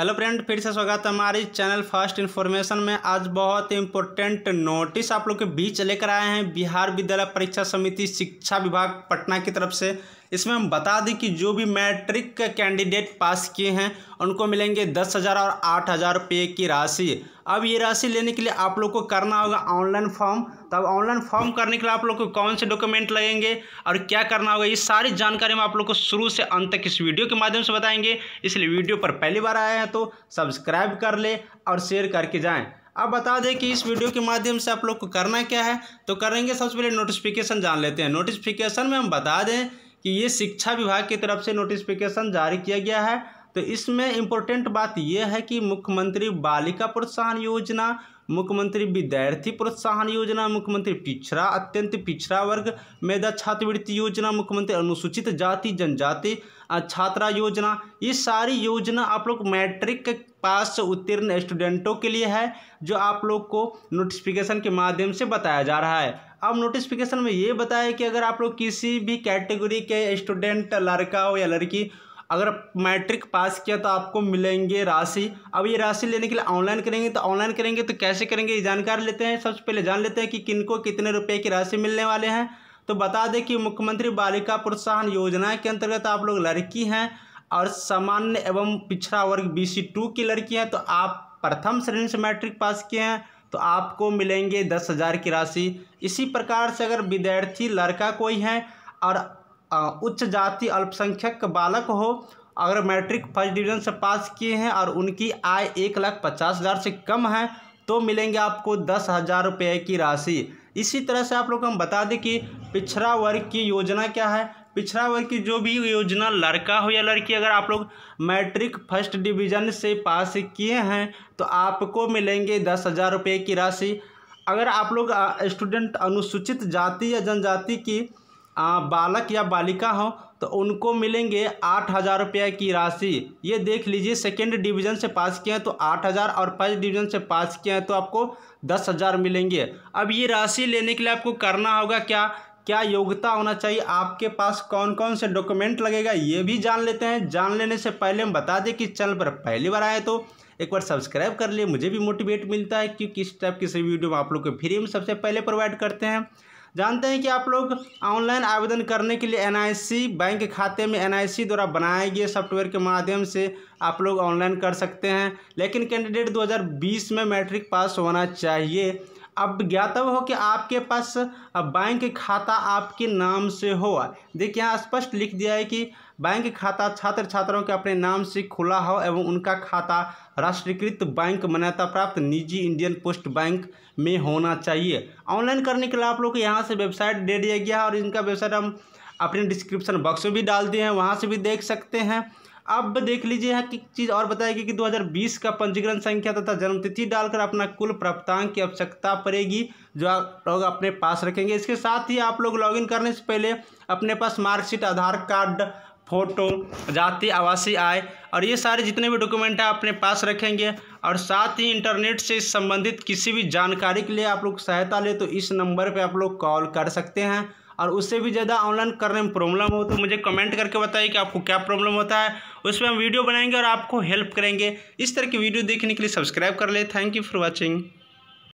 hello friend फिर से स्वागत है हमारी चैनल फर्स्ट इन्फॉर्मेशन में आज बहुत ही इम्पोर्टेंट नोटिस आप लोग के बीच लेकर आए हैं बिहार विद्यालय परीक्षा समिति शिक्षा विभाग पटना की तरफ से इसमें हम बता दें कि जो भी मैट्रिक कैंडिडेट पास किए हैं उनको मिलेंगे दस हज़ार और आठ हज़ार रुपये की राशि अब ये राशि लेने के लिए आप लोग को करना होगा ऑनलाइन फॉर्म तब तो ऑनलाइन फॉर्म करने के लिए आप लोग को कौन से डॉक्यूमेंट लगेंगे और क्या करना होगा ये सारी जानकारी हम आप लोग को शुरू से अंत तक इस वीडियो के माध्यम से बताएंगे इसलिए वीडियो पर पहली बार आए हैं तो सब्सक्राइब कर ले और शेयर करके जाएँ अब बता दें कि इस वीडियो के माध्यम से आप लोग को करना क्या है तो करेंगे सबसे पहले नोटिफिकेशन जान लेते हैं नोटिफिकेशन में हम बता दें कि ये शिक्षा विभाग की तरफ से नोटिफिकेशन जारी किया गया है तो इसमें इम्पोर्टेंट बात यह है कि मुख्यमंत्री बालिका प्रोत्साहन योजना मुख्यमंत्री विद्यार्थी प्रोत्साहन योजना मुख्यमंत्री पिछड़ा अत्यंत पिछड़ा वर्ग मेधा छात्रवृत्ति योजना मुख्यमंत्री अनुसूचित जाति जनजाति छात्रा योजना ये सारी योजना आप लोग मैट्रिक पास उत्तीर्ण स्टूडेंटों के लिए है जो आप लोग को नोटिफिकेशन के माध्यम से बताया जा रहा है अब नोटिफिकेशन में ये बताया कि अगर आप लोग किसी भी कैटेगरी के स्टूडेंट लड़का हो या लड़की अगर मैट्रिक पास किया तो आपको मिलेंगे राशि अब ये राशि लेने के लिए ऑनलाइन करेंगे तो ऑनलाइन करेंगे तो कैसे करेंगे ये जानकारी लेते हैं सबसे पहले जान लेते हैं कि किनको कितने रुपए की राशि मिलने वाले हैं तो बता दें कि मुख्यमंत्री बालिका प्रोत्साहन योजना के अंतर्गत आप लोग लड़की हैं और सामान्य एवं पिछड़ा वर्ग बी सी टू की लड़की हैं तो आप प्रथम श्रेणी से मैट्रिक पास किए हैं तो आपको मिलेंगे दस हज़ार की राशि इसी प्रकार से अगर विद्यार्थी लड़का कोई है और उच्च जाति अल्पसंख्यक बालक हो अगर मैट्रिक फर्स्ट डिवीजन से पास किए हैं और उनकी आय एक लाख पचास हज़ार से कम है तो मिलेंगे आपको दस हज़ार रुपये की राशि इसी तरह से आप लोग हम बता दें कि पिछड़ा वर्ग की योजना क्या है पिछड़ा वर्ग की जो भी योजना लड़का हो या लड़की अगर आप लोग मैट्रिक फर्स्ट डिवीजन से पास किए हैं तो आपको मिलेंगे दस हज़ार रुपये की राशि अगर आप लोग स्टूडेंट अनुसूचित जाति या जनजाति की आ, बालक या बालिका हो तो उनको मिलेंगे आठ हज़ार रुपये की राशि ये देख लीजिए सेकेंड डिवीज़न से पास किए हैं तो आठ हज़ार और फर्स्ट डिवीज़न से पास किए हैं तो आपको दस हज़ार मिलेंगे अब ये राशि लेने के लिए आपको करना होगा क्या क्या योग्यता होना चाहिए आपके पास कौन कौन से डॉक्यूमेंट लगेगा ये भी जान लेते हैं जान लेने से पहले हम बता दें कि चैनल पर पहली बार आए तो एक बार सब्सक्राइब कर लिए मुझे भी मोटिवेट मिलता है क्योंकि इस टाइप की सभी वीडियो में आप लोग को फ्री में सबसे पहले प्रोवाइड करते हैं जानते हैं कि आप लोग ऑनलाइन आवेदन करने के लिए एन बैंक खाते में एन द्वारा बनाए गए सॉफ्टवेयर के माध्यम से आप लोग ऑनलाइन कर सकते हैं लेकिन कैंडिडेट 2020 में मैट्रिक पास होना चाहिए अब ज्ञातव्य हो कि आपके पास बैंक खाता आपके नाम से हो देखिए यहाँ स्पष्ट लिख दिया है कि बैंक खाता छात्र छात्राओं के अपने नाम से खुला हो एवं उनका खाता राष्ट्रीयकृत बैंक मान्यता प्राप्त निजी इंडियन पोस्ट बैंक में होना चाहिए ऑनलाइन करने के लिए आप लोग को यहाँ से वेबसाइट दे दिया गया है और इनका वेबसाइट हम अपने डिस्क्रिप्शन बॉक्स में भी डाल दिए हैं वहाँ से भी देख सकते हैं अब देख लीजिए यहाँ की चीज़ और बताएगी कि 2020 का पंजीकरण संख्या तथा जन्मतिथि डालकर अपना कुल प्राप्तांक की आवश्यकता पड़ेगी जो आप लोग अपने पास रखेंगे इसके साथ ही आप लोग लॉगिन करने से पहले अपने पास मार्कशीट आधार कार्ड फोटो जाति आवासीय आय और ये सारे जितने भी डॉक्यूमेंट है अपने पास रखेंगे और साथ ही इंटरनेट से संबंधित किसी भी जानकारी के लिए आप लोग सहायता ले तो इस नंबर पर आप लोग कॉल कर सकते हैं और उससे भी ज़्यादा ऑनलाइन करने में प्रॉब्लम हो तो मुझे कमेंट करके बताइए कि आपको क्या प्रॉब्लम होता है उस पर हम वीडियो बनाएंगे और आपको हेल्प करेंगे इस तरह की वीडियो देखने के लिए सब्सक्राइब कर ले थैंक यू फॉर वॉचिंग